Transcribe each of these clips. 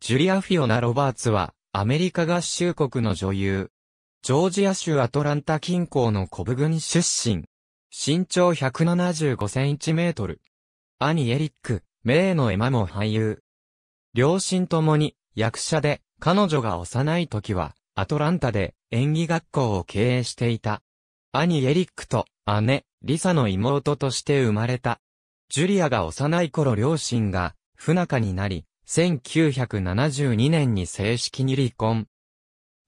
ジュリア・フィオナ・ロバーツは、アメリカ合衆国の女優。ジョージア州アトランタ近郊のコブ郡出身。身長175センチメートル。兄エリック、メイのエマも俳優。両親ともに役者で、彼女が幼い時は、アトランタで演技学校を経営していた。兄エリックと姉、リサの妹として生まれた。ジュリアが幼い頃両親が不仲になり、1972年に正式に離婚。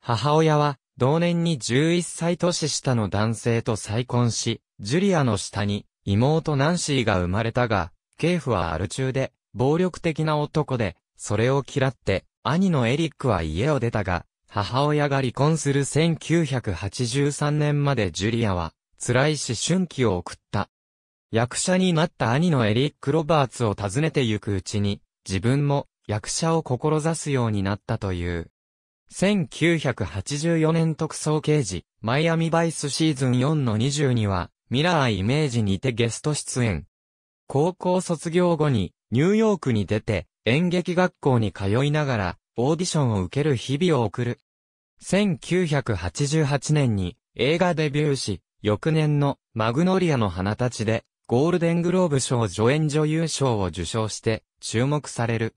母親は、同年に11歳年下の男性と再婚し、ジュリアの下に妹ナンシーが生まれたが、ケーフはアル中で暴力的な男で、それを嫌って兄のエリックは家を出たが、母親が離婚する1983年までジュリアは辛い思春期を送った。役者になった兄のエリック・ロバーツを訪ねてゆくうちに、自分も役者を志すようになったという。1984年特捜刑事、マイアミバイスシーズン4の20には、ミラーイメージにてゲスト出演。高校卒業後に、ニューヨークに出て、演劇学校に通いながら、オーディションを受ける日々を送る。1988年に映画デビューし、翌年のマグノリアの花たちでゴールデングローブ賞助演女優賞を受賞して注目される。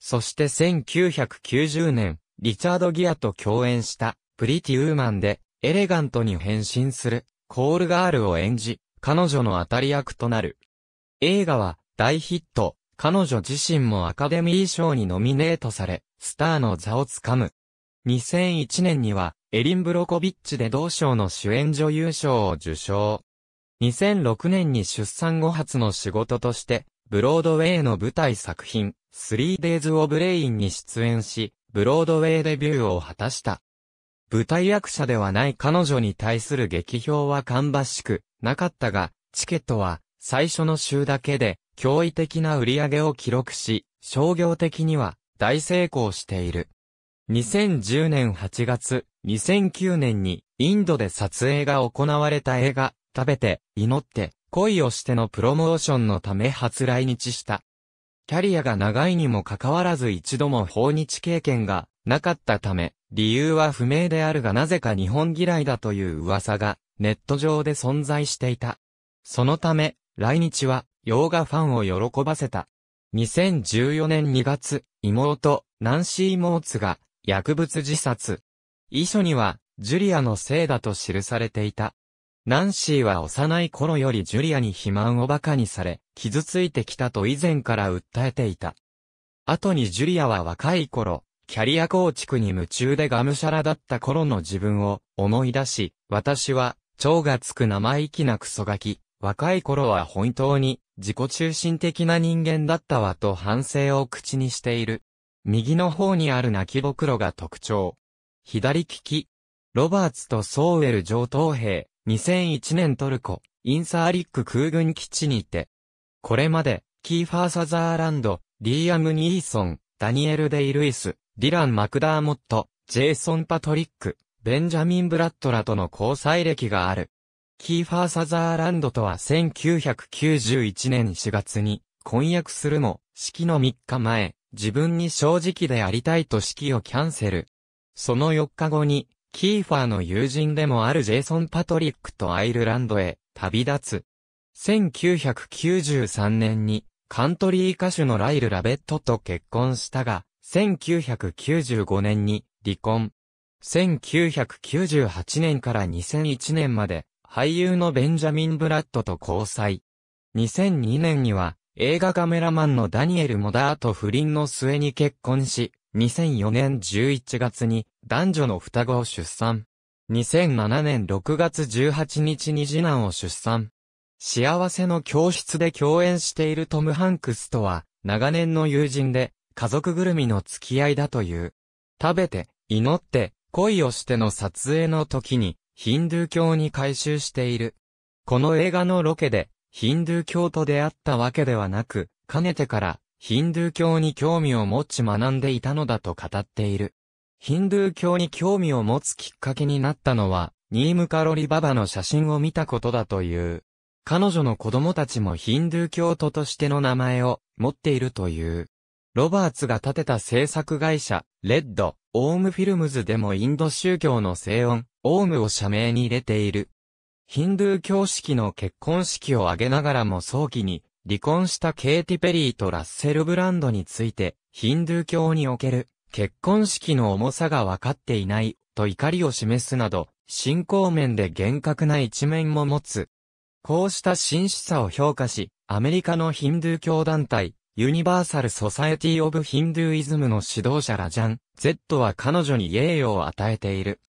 そして1990年、リチャード・ギアと共演した、プリティ・ウーマンで、エレガントに変身する、コールガールを演じ、彼女の当たり役となる。映画は、大ヒット、彼女自身もアカデミー賞にノミネートされ、スターの座をつかむ。2001年には、エリン・ブロコビッチで同賞の主演女優賞を受賞。2006年に出産後初の仕事として、ブロードウェイの舞台作品、3 Days of Rain に出演し、ブロードウェイデビューを果たした。舞台役者ではない彼女に対する劇評は芳しくなかったが、チケットは最初の週だけで驚異的な売り上げを記録し、商業的には大成功している。2010年8月、2009年にインドで撮影が行われた映画、食べて、祈って、恋をしてのプロモーションのため初来日した。キャリアが長いにもかかわらず一度も訪日経験がなかったため、理由は不明であるがなぜか日本嫌いだという噂がネット上で存在していた。そのため、来日は洋画ファンを喜ばせた。2014年2月、妹、ナンシー・モーツが薬物自殺。遺書には、ジュリアのせいだと記されていた。ナンシーは幼い頃よりジュリアに肥満を馬鹿にされ、傷ついてきたと以前から訴えていた。後にジュリアは若い頃、キャリア構築に夢中でがむしゃらだった頃の自分を思い出し、私は、蝶がつく生意気なクソガキ、若い頃は本当に自己中心的な人間だったわと反省を口にしている。右の方にある泣きぼくろが特徴。左利き。ロバーツとソーウェル上等兵、2001年トルコ、インサーリック空軍基地にて、これまで、キーファー・サザーランド、リーアム・ニーソン、ダニエル・デイ・ルイス、ディラン・マクダーモット、ジェイソン・パトリック、ベンジャミン・ブラッドらとの交際歴がある。キーファー・サザーランドとは1991年4月に婚約するも、式の3日前、自分に正直でありたいと式をキャンセル。その4日後に、キーファーの友人でもあるジェイソン・パトリックとアイルランドへ旅立つ。1993年にカントリー歌手のライル・ラベットと結婚したが、1995年に離婚。1998年から2001年まで俳優のベンジャミン・ブラッドと交際。2002年には映画カメラマンのダニエル・モダーと不倫の末に結婚し、2004年11月に男女の双子を出産。2007年6月18日に次男を出産。幸せの教室で共演しているトム・ハンクスとは、長年の友人で、家族ぐるみの付き合いだという。食べて、祈って、恋をしての撮影の時に、ヒンドゥー教に改収している。この映画のロケで、ヒンドゥー教と出会ったわけではなく、かねてから、ヒンドゥー教に興味を持ち学んでいたのだと語っている。ヒンドゥー教に興味を持つきっかけになったのは、ニームカロリババの写真を見たことだという。彼女の子供たちもヒンドゥー教徒としての名前を持っているという。ロバーツが建てた制作会社、レッド、オームフィルムズでもインド宗教の聖音、オームを社名に入れている。ヒンドゥー教式の結婚式を挙げながらも早期に離婚したケイティ・ペリーとラッセル・ブランドについて、ヒンドゥー教における結婚式の重さが分かっていないと怒りを示すなど、信仰面で厳格な一面も持つ。こうした真摯さを評価し、アメリカのヒンドゥー教団体、ユニバーサル・ソサエティ・オブ・ヒンドゥーイズムの指導者ラジャン、Z は彼女に栄誉を与えている。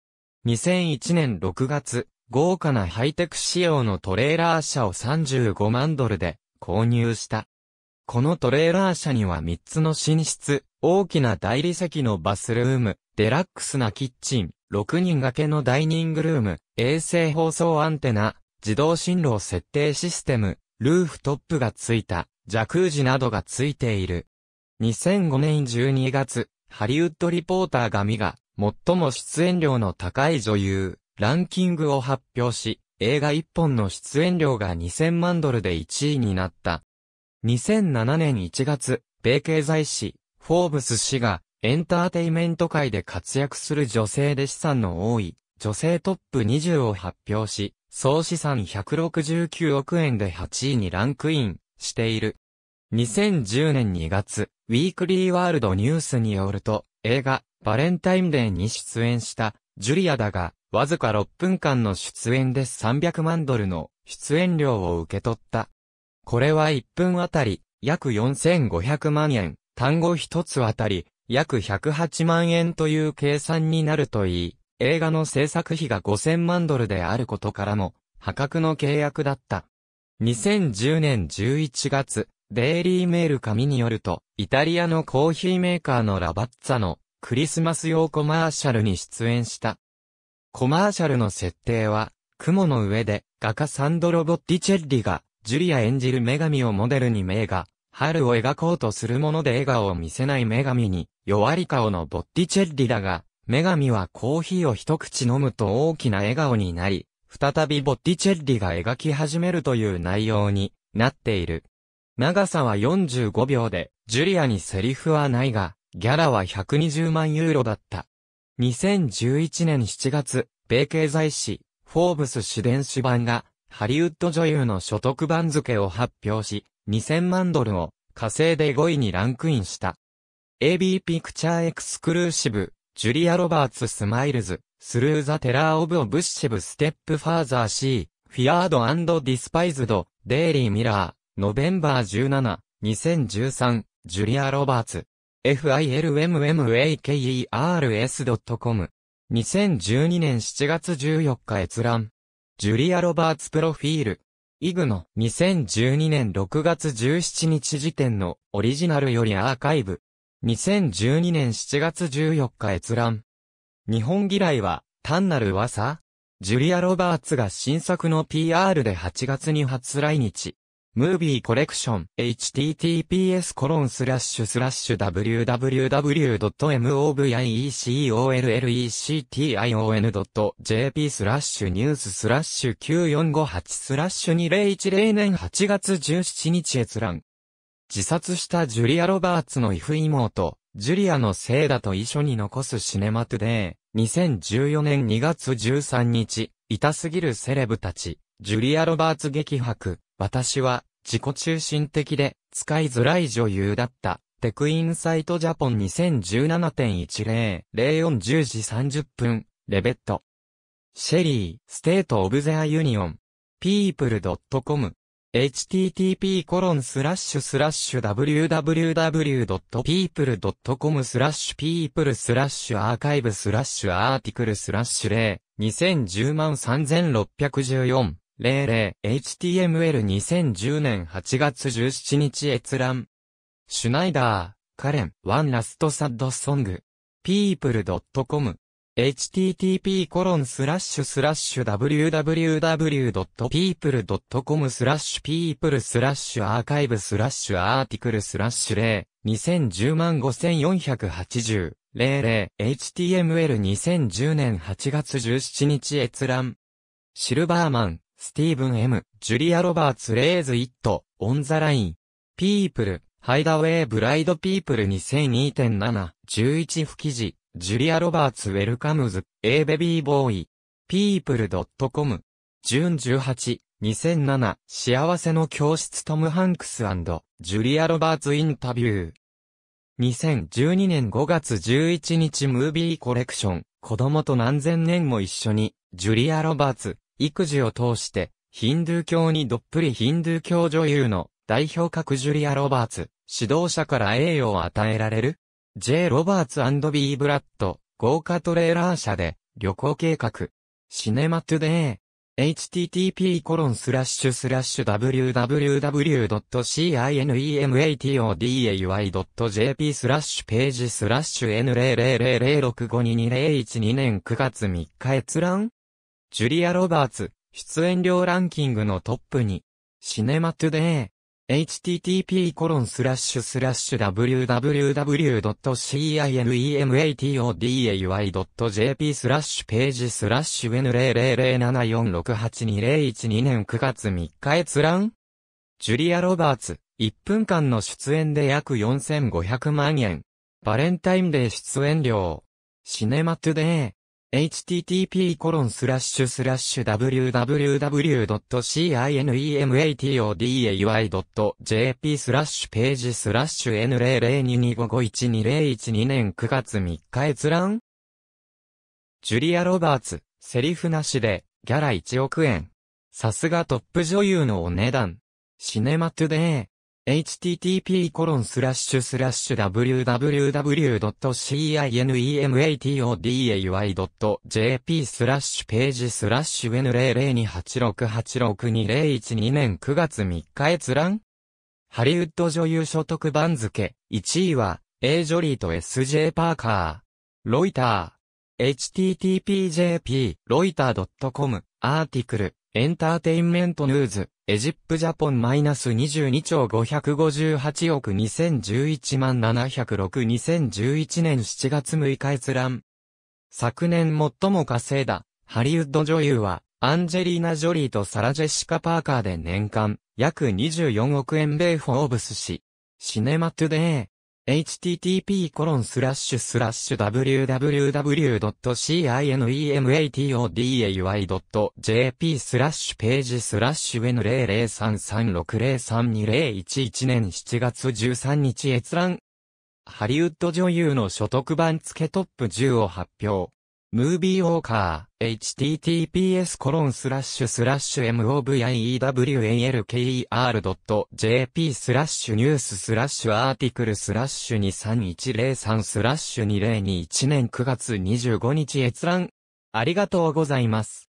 2001年6月、豪華なハイテク仕様のトレーラー車を35万ドルで購入した。このトレーラー車には3つの寝室、大きな大理石のバスルーム、デラックスなキッチン、6人掛けのダイニングルーム、衛星放送アンテナ、自動進路設定システム、ルーフトップがついた、ジャクージなどがついている。2005年12月、ハリウッドリポーターがミが、最も出演量の高い女優、ランキングを発表し、映画1本の出演量が2000万ドルで1位になった。2007年1月、米経済誌、フォーブス氏が、エンターテイメント界で活躍する女性で資産の多い、女性トップ20を発表し、総資産169億円で8位にランクインしている。2010年2月、ウィークリーワールドニュースによると、映画、バレンタインデーに出演した、ジュリアだが、わずか6分間の出演で300万ドルの出演料を受け取った。これは1分あたり、約4500万円、単語1つあたり、約108万円という計算になるといい、映画の制作費が5000万ドルであることからも、破格の契約だった。2010年11月、デイリーメール紙によると、イタリアのコーヒーメーカーのラバッツァのクリスマス用コマーシャルに出演した。コマーシャルの設定は、雲の上で画家サンドロ・ボッティチェッリがジュリア演じる女神をモデルに名画、春を描こうとするもので笑顔を見せない女神に、弱り顔のボッティチェッリだが、女神はコーヒーを一口飲むと大きな笑顔になり、再びボッティチェッリが描き始めるという内容になっている。長さは45秒で、ジュリアにセリフはないが、ギャラは120万ユーロだった。2011年7月、米経済誌、フォーブス主伝子版が、ハリウッド女優の所得番付を発表し、2000万ドルを稼いで5位にランクインした。AB ピクチャーエクスクルーシブ、ジュリア・ロバーツ・スマイルズ、スルー・ザ・テラー・オブ・オブシブ・ステップ・ファーザー・シー、フィアード・アンド・ディスパイズド、デイリー・ミラー、ノベンバー17、2013、ジュリア・ロバーツ、filmmakers.com、2012年7月14日閲覧。ジュリア・ロバーツプロフィール。イグの2012年6月17日時点のオリジナルよりアーカイブ。2012年7月14日閲覧。日本嫌いは単なる噂ジュリア・ロバーツが新作の PR で8月に初来日。ムービーコレクション https コロンスラッシュスラッシュ www.movieceollection.jp スラッシュニューススラッシュ9458スラッシュ2010年8月17日閲覧。自殺したジュリア・ロバーツのイフ妹、ジュリアのせいだと遺書に残すシネマトゥデー、2014年2月13日、痛すぎるセレブたち、ジュリア・ロバーツ激白。私は自己中心的で使いづらい女優だった。テクインサイトジャポン2017.10、0410時30分、レベット。シェリー、ステートオブゼアユニオン、people.com、http コロンスラッシュスラッシュ www.people.com スラッシュ people スラッシュアーカイブスラッシュアーティクルスラッシュ0、2010万3614。00HTML2010 年8月17日閲覧。シュナイダー、カレン、ワンラストサッドソング。people.com http コロンスラッシュスラッシュ www.people.com スラッシュ people スラッシュアーカイブスラッシュアーティクルスラッシュ0 2010万5480零0 html2010 年8月17日閲覧シルバーマンスティーブン・ M、ジュリア・ロバーツ・レイズ・イット、オン・ザ・ライン、ピープル、ハイダウェイ・ブライド・ピープル2002.7、11不記事、ジュリア・ロバーツ・ウェルカムズ、A ベビーボーイ、ピープル .com、ジュン18、2007、幸せの教室トム・ハンクスジュリア・ロバーツ・インタビュー。2012年5月11日ムービーコレクション、子供と何千年も一緒に、ジュリア・ロバーツ、育児を通して、ヒンドゥー教にどっぷりヒンドゥー教女優の代表格ジュリア・ロバーツ、指導者から栄誉を与えられる ?J. ロバーツ &B. ブラッド、豪華トレーラー車で旅行計画。シネマトゥデイ。http コロンスラッシュスラッシュ www.cinematoday.jp スラッシュページスラッシュ n 0 0 0 0 6 5 2 2 0 1 2年9月3日閲覧ジュリア・ロバーツ、出演料ランキングのトップに、シネマトゥデイ、http://www.cinematoday.jp スラッシュページスラッシュ N00074682012 年9月3日閲覧ジュリア・ロバーツ、1分間の出演で約4500万円。バレンタインデー出演料。シネマトゥデー。http://www.cinematodai.jp スラッシュページスラッシュ N00225512012 年9月3日閲覧ジュリア・ロバーツ、セリフなしで、ギャラ1億円。さすがトップ女優のお値段。シネマトゥデー。h t t p w w w c i n e m a t o d a y j p スラッシュページスラッシュ N00286862012 年9月3日閲覧ハリウッド女優所得番付、1位は、A ジョリーと SJ パーカー。ロイター。http://jp, ロイター .com、アーティクル、エンターテインメントニューズ。エジプジャポンマイナス22兆558億2011万706 2011年7月6日閲覧。昨年最も稼いだ、ハリウッド女優は、アンジェリーナ・ジョリーとサラ・ジェシカ・パーカーで年間、約24億円米フォーブス氏。シネマトゥデー。http://www.cinematoday.jp スラッシュページスラッシュ n00336032011 年7月13日閲覧ハリウッド女優の所得番付トップ10を発表。ムービーウォーカー、https コロンスラッシュスラッシュ moviewalker.jp スラッシュニューススラッシュアーティクルスラッシュ23103スラッシュ2021年9月25日閲覧。ありがとうございます。